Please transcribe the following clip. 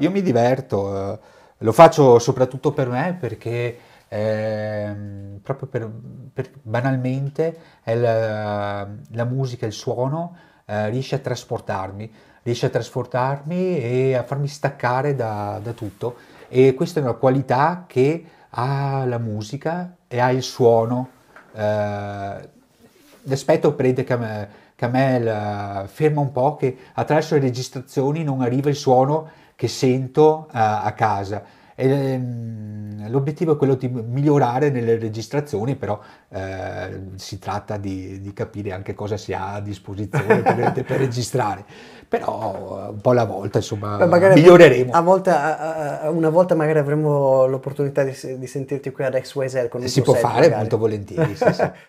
Io mi diverto, eh, lo faccio soprattutto per me perché eh, proprio per, per, banalmente la, la, musica, il suono eh, riesce a trasportarmi, riesce a trasportarmi e a farmi staccare da, da tutto e questa è una qualità che ha la musica e ha il suono. Eh, l'aspetto prende che a me, che a me la, ferma un po' che attraverso le registrazioni non arriva il suono che sento a, eh, a casa. E, ehm, l'obiettivo è quello di migliorare nelle registrazioni, però eh, si tratta di, di, capire anche cosa si ha a disposizione per, per registrare. Però eh, un po' alla volta, insomma, Beh, miglioreremo. A volta, a, una volta magari avremo l'opportunità di, di sentirti qui ad XYZ con eh, un Si può fare magari. molto volentieri. Sì, sì.